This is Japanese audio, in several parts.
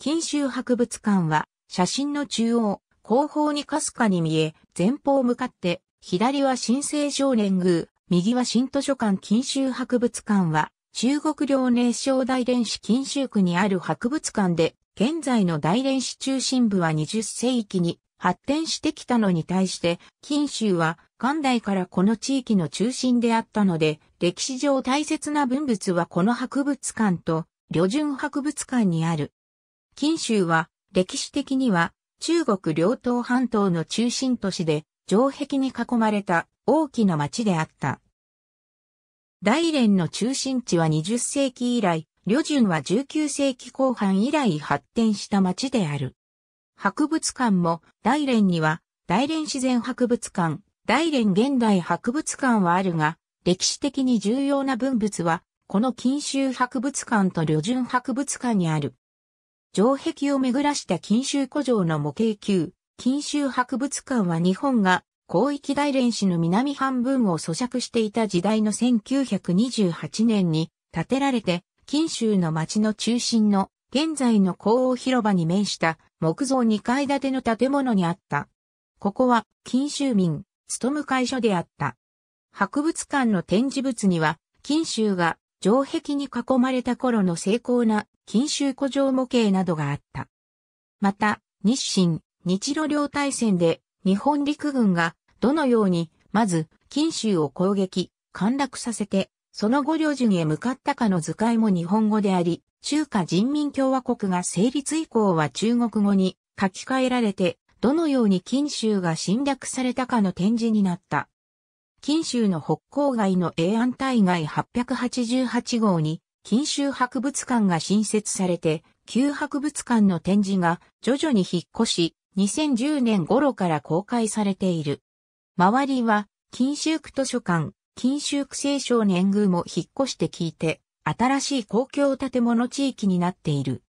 金州博物館は、写真の中央、後方にかすかに見え、前方向かって、左は新生少年宮、右は新図書館金州博物館は、中国領年省大連市金州区にある博物館で、現在の大連市中心部は20世紀に発展してきたのに対して、金州は元代からこの地域の中心であったので、歴史上大切な文物はこの博物館と、旅順博物館にある錦州は歴史的には中国両東半島の中心都市で城壁に囲まれた大きな町であった。大連の中心地は20世紀以来、旅順は19世紀後半以来発展した町である。博物館も大連には大連自然博物館、大連現代博物館はあるが、歴史的に重要な文物は、この錦州博物館と旅順博物館にある。城壁を巡らした金州古城の模型級、金州博物館は日本が広域大連市の南半分を咀嚼していた時代の1928年に建てられて、金州の町の中心の現在の広王広場に面した木造2階建ての建物にあった。ここは金州民、勤務会所であった。博物館の展示物には、金州が城壁に囲まれた頃の精巧な金州古城模型などがあった。また、日清、日露両大戦で日本陸軍がどのように、まず、金州を攻撃、陥落させて、その後領順へ向かったかの図解も日本語であり、中華人民共和国が成立以降は中国語に書き換えられて、どのように金州が侵略されたかの展示になった。金州の北郊外の永安大外888号に、近州博物館が新設されて、旧博物館の展示が徐々に引っ越し、2010年頃から公開されている。周りは、近州区図書館、近州区青少年宮も引っ越して聞いて、新しい公共建物地域になっている。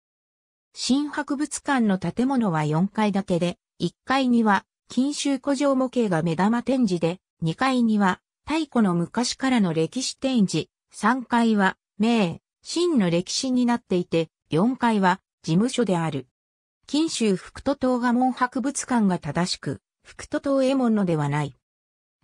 新博物館の建物は4階建てで、1階には、近州古城模型が目玉展示で、2階には、太古の昔からの歴史展示、3階は、名、真の歴史になっていて、4階は事務所である。近州福都島賀門博物館が正しく、福都島絵門のではない。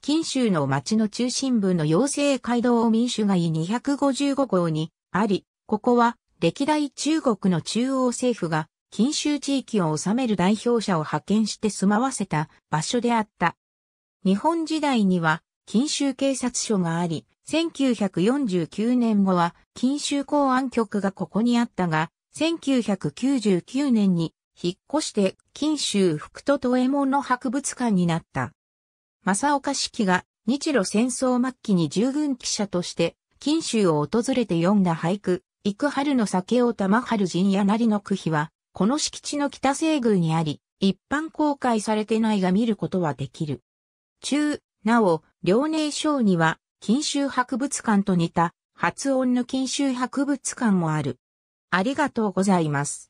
近州の町の中心部の妖精街道民主街255号にあり、ここは歴代中国の中央政府が近州地域を治める代表者を派遣して住まわせた場所であった。日本時代には禁州警察署があり、1949年後は禁州公安局がここにあったが、1999年に引っ越して禁州福都東衛門の博物館になった。正岡式が日露戦争末期に従軍記者として禁州を訪れて読んだ俳句、幾春の酒を玉春陣やなりの句碑は、この敷地の北西宮にあり、一般公開されてないが見ることはできる。中、なお、遼寧省には、錦州博物館と似た、発音の錦州博物館もある。ありがとうございます。